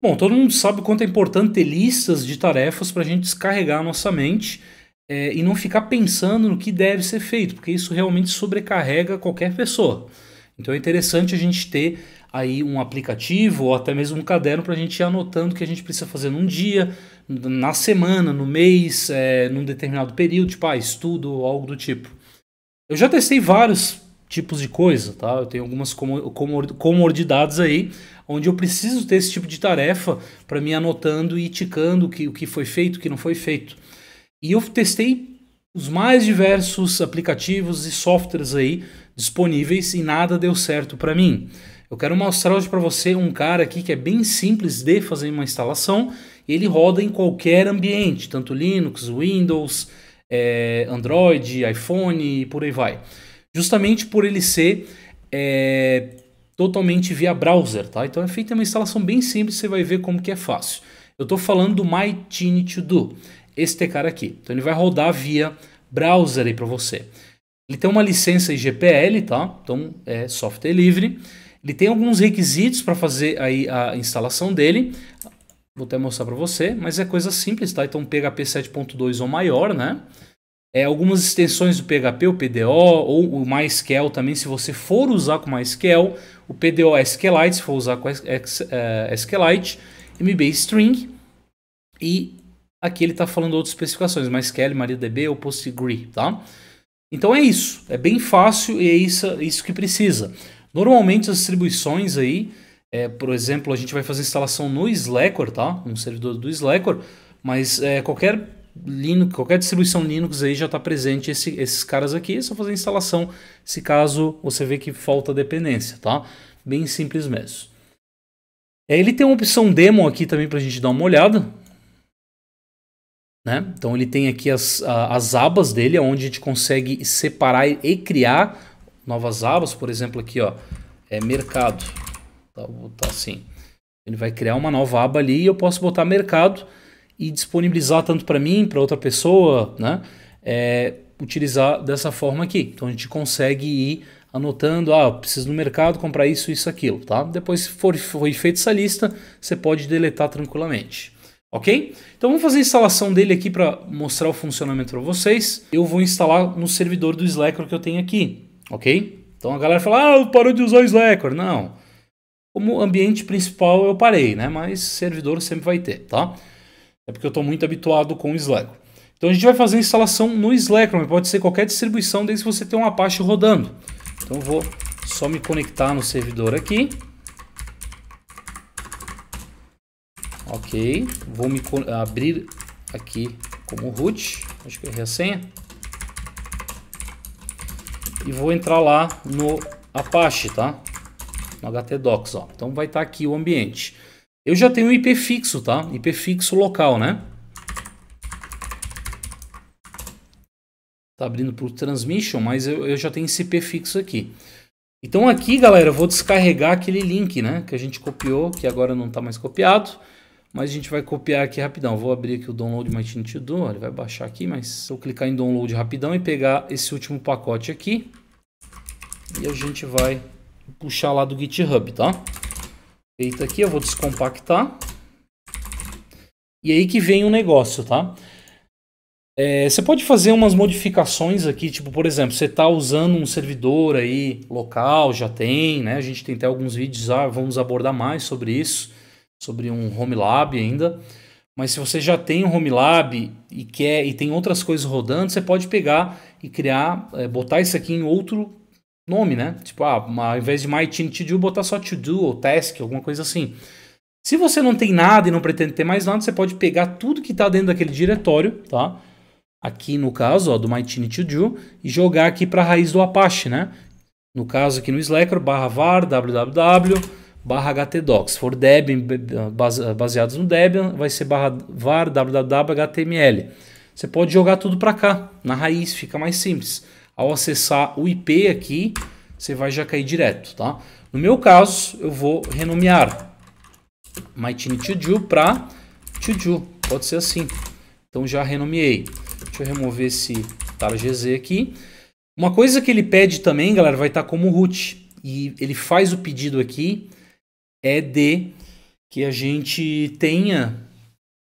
Bom, todo mundo sabe o quanto é importante ter listas de tarefas para a gente descarregar a nossa mente é, e não ficar pensando no que deve ser feito, porque isso realmente sobrecarrega qualquer pessoa. Então é interessante a gente ter aí um aplicativo ou até mesmo um caderno para a gente ir anotando o que a gente precisa fazer num dia, na semana, no mês, é, num determinado período, tipo ah, estudo ou algo do tipo. Eu já testei vários tipos de coisa, tá? Eu tenho algumas comodidades aí, onde eu preciso ter esse tipo de tarefa para me anotando e ticando o que, o que foi feito, o que não foi feito. E eu testei os mais diversos aplicativos e softwares aí disponíveis e nada deu certo para mim. Eu quero mostrar hoje para você um cara aqui que é bem simples de fazer uma instalação. Ele roda em qualquer ambiente, tanto Linux, Windows, é, Android, iPhone e por aí vai justamente por ele ser é, totalmente via browser, tá? Então é feita uma instalação bem simples, você vai ver como que é fácil. Eu estou falando do Teeny To Do, este cara aqui. Então ele vai rodar via browser aí para você. Ele tem uma licença IGPL, tá? Então é software livre. Ele tem alguns requisitos para fazer aí a instalação dele. Vou até mostrar para você, mas é coisa simples, tá? Então PHP 7.2 ou maior, né? É, algumas extensões do PHP, o PDO ou o MySQL também, se você for usar com MySQL, o PDO é SQLite, se for usar com é, SQLite, MBString e aqui ele está falando outras especificações, MySQL, MariaDB ou PostgreSQL, tá? Então é isso, é bem fácil e é isso, é isso que precisa. Normalmente as distribuições aí, é, por exemplo, a gente vai fazer instalação no Slackware, tá? Um servidor do Slackware, mas é, qualquer Linux, qualquer distribuição Linux aí já está presente esse, esses caras aqui, é só fazer a instalação se caso você vê que falta dependência, tá? Bem simples mesmo. É, ele tem uma opção demo aqui também para a gente dar uma olhada. Né? Então ele tem aqui as, as abas dele, é onde a gente consegue separar e criar novas abas. Por exemplo, aqui ó, é mercado. Tá, vou botar assim. Ele vai criar uma nova aba ali e eu posso botar mercado e disponibilizar tanto para mim, para outra pessoa, né? É, utilizar dessa forma aqui. Então a gente consegue ir anotando, ah, preciso no mercado comprar isso, isso, aquilo, tá? Depois se for, foi feita essa lista, você pode deletar tranquilamente. Ok? Então vamos fazer a instalação dele aqui para mostrar o funcionamento para vocês. Eu vou instalar no servidor do Slacker que eu tenho aqui, ok? Então a galera fala, ah, parou de usar o Slacker. Não. Como ambiente principal eu parei, né? Mas servidor sempre vai ter, tá? É porque eu estou muito habituado com o Slack. Então a gente vai fazer a instalação no Slack, mas pode ser qualquer distribuição desde que você tenha um Apache rodando. Então vou só me conectar no servidor aqui. Ok, vou me abrir aqui como root, acho que errei a senha. E vou entrar lá no Apache, tá? No HTdocs, ó. Então vai estar tá aqui o ambiente. Eu já tenho IP fixo, tá? IP fixo local, né? Tá abrindo para o transmission, mas eu, eu já tenho esse IP fixo aqui. Então aqui, galera, eu vou descarregar aquele link, né? Que a gente copiou, que agora não está mais copiado. Mas a gente vai copiar aqui rapidão. Vou abrir aqui o Download Machine to Do. Ele vai baixar aqui, mas se eu clicar em Download rapidão e pegar esse último pacote aqui. E a gente vai puxar lá do GitHub, tá? Feito aqui, eu vou descompactar. E aí que vem o negócio, tá? É, você pode fazer umas modificações aqui, tipo, por exemplo, você está usando um servidor aí local, já tem, né? A gente tem até alguns vídeos, ah, vamos abordar mais sobre isso, sobre um home lab ainda. Mas se você já tem um home lab e quer e tem outras coisas rodando, você pode pegar e criar, é, botar isso aqui em outro nome, né? Tipo, ah, uma, ao invés de My Team To Do, botar só To Do ou Task, alguma coisa assim. Se você não tem nada e não pretende ter mais nada, você pode pegar tudo que está dentro daquele diretório, tá? Aqui no caso, ó, do My Team To Do, e jogar aqui para a raiz do Apache, né? No caso aqui no Slacker, barra var, www, barra htdocs. Se for Debian, baseados no Debian, vai ser barra var, www, html. Você pode jogar tudo para cá, na raiz, fica mais simples. Ao acessar o IP aqui, você vai já cair direto, tá? No meu caso, eu vou renomear mytiny para ToDo, Pode ser assim. Então já renomeei. Deixa eu remover esse targz aqui. Uma coisa que ele pede também, galera, vai estar tá como root. E ele faz o pedido aqui é de que a gente tenha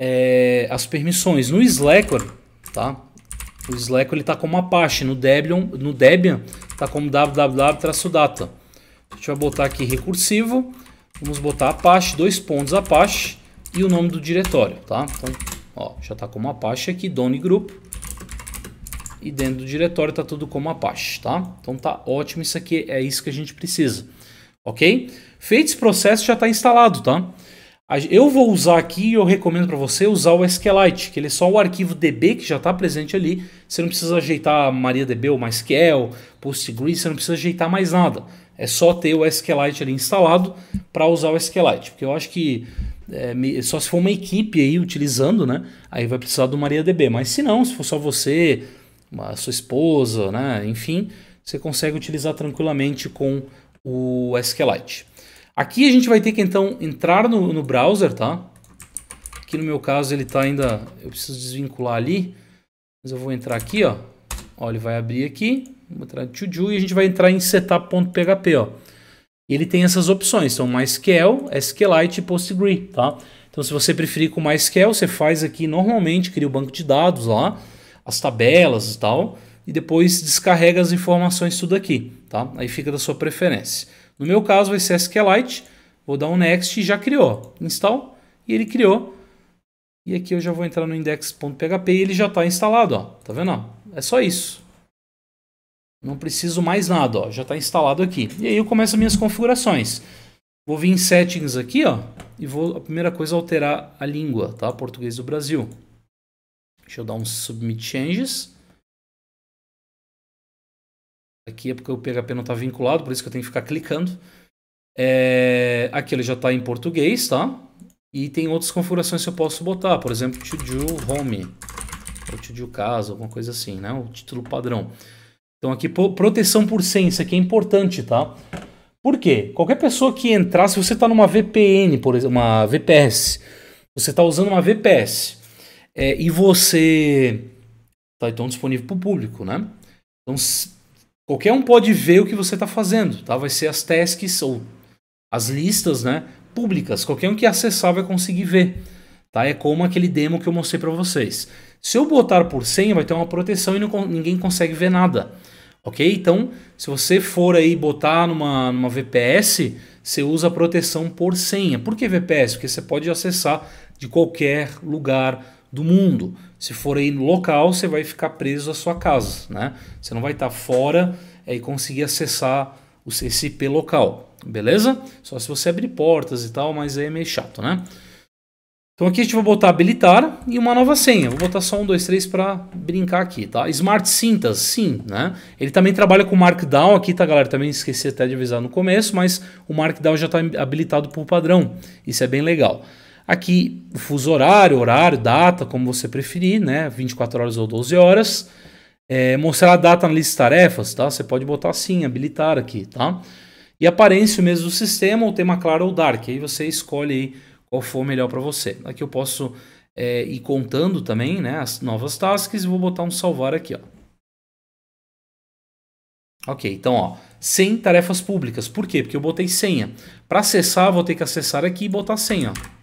é, as permissões. No Slackware, tá? O Slack ele tá como Apache, no Debian, no Debian tá como www-data. A gente vai botar aqui recursivo, vamos botar Apache, dois pontos Apache e o nome do diretório, tá? Então, ó, já tá como Apache aqui, done Group. E dentro do diretório tá tudo como Apache, tá? Então tá ótimo isso aqui, é isso que a gente precisa. OK? Feito esse processo já está instalado, tá? Eu vou usar aqui e eu recomendo para você usar o SQLite, que ele é só o arquivo DB que já está presente ali. Você não precisa ajeitar MariaDB ou MySQL, PostgreSQL, você não precisa ajeitar mais nada. É só ter o SQLite ali instalado para usar o SQLite, porque eu acho que é, só se for uma equipe aí utilizando, né? Aí vai precisar do MariaDB. Mas se não, se for só você, sua esposa, né? Enfim, você consegue utilizar tranquilamente com o SQLite. Aqui a gente vai ter que então entrar no, no browser, tá? Aqui no meu caso ele está ainda... Eu preciso desvincular ali. Mas eu vou entrar aqui, ó. ó ele vai abrir aqui. Vou entrar em Juju e a gente vai entrar em setup.php, ó. Ele tem essas opções, são então, MySQL, SQLite e PostgreSQL, tá? Então se você preferir com MySQL, você faz aqui normalmente, cria o banco de dados lá, as tabelas e tal, e depois descarrega as informações tudo aqui, tá? Aí fica da sua preferência. No meu caso vai ser SQLite, é vou dar um next e já criou. Install e ele criou. E aqui eu já vou entrar no index.php e ele já está instalado, ó. Tá vendo? É só isso. Não preciso mais nada, ó. Já está instalado aqui. E aí eu começo as minhas configurações. Vou vir em settings aqui, ó, e vou a primeira coisa alterar a língua, tá? Português do Brasil. Deixa eu dar um submit changes. Aqui é porque o PHP não está vinculado, por isso que eu tenho que ficar clicando. É, aqui ele já está em português, tá? E tem outras configurações que eu posso botar, por exemplo, to do home, ou to do casa, alguma coisa assim, né? O título padrão. Então aqui, proteção por senha, isso aqui é importante, tá? Por quê? Qualquer pessoa que entrar, se você está numa VPN, por exemplo, uma VPS, você está usando uma VPS é, e você está então disponível para o público, né? Então, Qualquer um pode ver o que você está fazendo, tá? Vai ser as tasks ou as listas, né? Públicas. Qualquer um que acessar vai conseguir ver, tá? É como aquele demo que eu mostrei para vocês. Se eu botar por senha, vai ter uma proteção e não, ninguém consegue ver nada, ok? Então, se você for aí botar numa, numa VPS, você usa a proteção por senha. Por que VPS? Porque você pode acessar de qualquer lugar, do mundo. Se for aí local, você vai ficar preso à sua casa, né? Você não vai estar tá fora é, e conseguir acessar o CCP local, beleza? Só se você abrir portas e tal, mas aí é meio chato, né? Então aqui a gente vai botar habilitar e uma nova senha. Vou botar só um, dois, três para brincar aqui, tá? Smart cintas, sim, né? Ele também trabalha com Markdown aqui, tá, galera? Também esqueci até de avisar no começo, mas o Markdown já está habilitado por padrão. Isso é bem legal. Aqui o fuso horário, horário, data, como você preferir, né? 24 horas ou 12 horas. É, mostrar a data na lista de tarefas, tá? Você pode botar assim, habilitar aqui, tá? E aparência mesmo do sistema, o tema claro ou dark. Aí você escolhe aí qual for melhor para você. Aqui eu posso é, ir contando também, né? As novas tasks. Vou botar um salvar aqui, ó. Ok, então ó, sem tarefas públicas. Por quê? Porque eu botei senha. Para acessar, vou ter que acessar aqui e botar senha. Ó.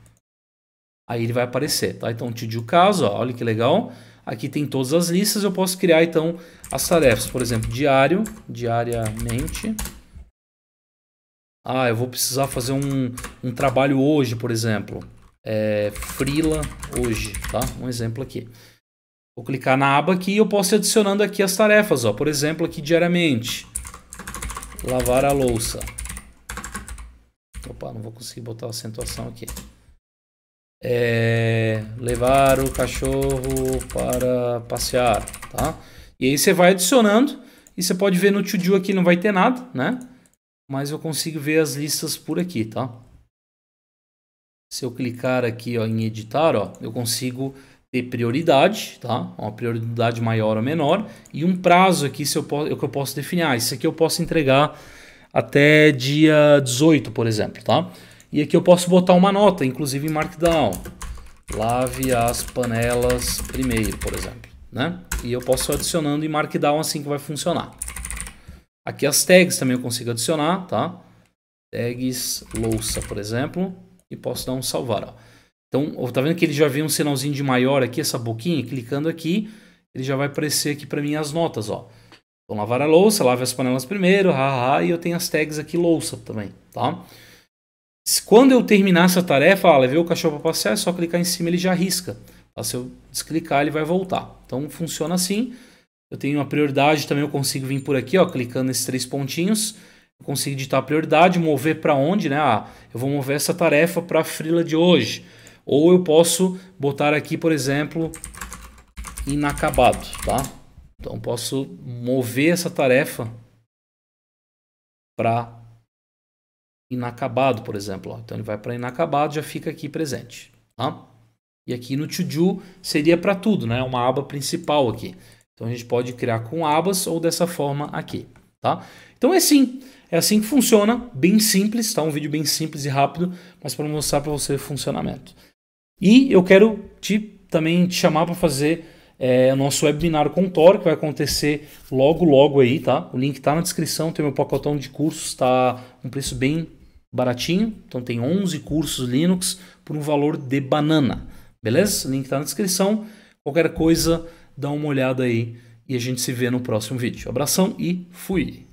Aí ele vai aparecer, tá? Então, to-do caso, ó, olha que legal. Aqui tem todas as listas, eu posso criar então as tarefas, por exemplo, diário, diariamente. Ah, eu vou precisar fazer um, um trabalho hoje, por exemplo. É, Freela hoje, tá? Um exemplo aqui. Vou clicar na aba aqui e eu posso ir adicionando aqui as tarefas, ó. Por exemplo, aqui diariamente. Lavar a louça. Opa, não vou conseguir botar a acentuação aqui é, levar o cachorro para passear, tá? E aí você vai adicionando e você pode ver no to do aqui não vai ter nada, né? Mas eu consigo ver as listas por aqui, tá? Se eu clicar aqui ó, em editar, ó, eu consigo ter prioridade, tá? Uma prioridade maior ou menor e um prazo aqui se eu posso, é que eu posso definir. Ah, isso aqui eu posso entregar até dia 18, por exemplo, tá? E aqui eu posso botar uma nota, inclusive em Markdown. Lave as panelas primeiro, por exemplo. Né? E eu posso adicionando em Markdown assim que vai funcionar. Aqui as tags também eu consigo adicionar, tá? Tags, louça, por exemplo. E posso dar um salvar, ó. Então, tá vendo que ele já vem um sinalzinho de maior aqui, essa boquinha? Clicando aqui, ele já vai aparecer aqui para mim as notas, ó. Então, lavar a louça, lave as panelas primeiro, haha, e eu tenho as tags aqui louça também, tá? Quando eu terminar essa tarefa, ah, levei o cachorro para passear, é só clicar em cima ele já risca. Se eu desclicar, ele vai voltar. Então funciona assim. Eu tenho a prioridade também, eu consigo vir por aqui, ó, clicando nesses três pontinhos. Eu consigo editar a prioridade, mover para onde, né? Ah, eu vou mover essa tarefa para a frila de hoje. Ou eu posso botar aqui, por exemplo, inacabado, tá? Então posso mover essa tarefa para inacabado, por exemplo. Ó. Então ele vai para inacabado, já fica aqui presente. Tá? E aqui no to do seria para tudo, né? Uma aba principal aqui. Então a gente pode criar com abas ou dessa forma aqui, tá? Então é assim, é assim que funciona, bem simples, tá? Um vídeo bem simples e rápido, mas para mostrar para você o funcionamento. E eu quero te também te chamar para fazer é, o nosso webinar com Tor, que vai acontecer logo, logo aí, tá? O link está na descrição, tem meu pacotão de cursos, está um preço bem baratinho. Então tem 11 cursos Linux por um valor de banana. Beleza? O link está na descrição. Qualquer coisa, dá uma olhada aí e a gente se vê no próximo vídeo. Abração e fui!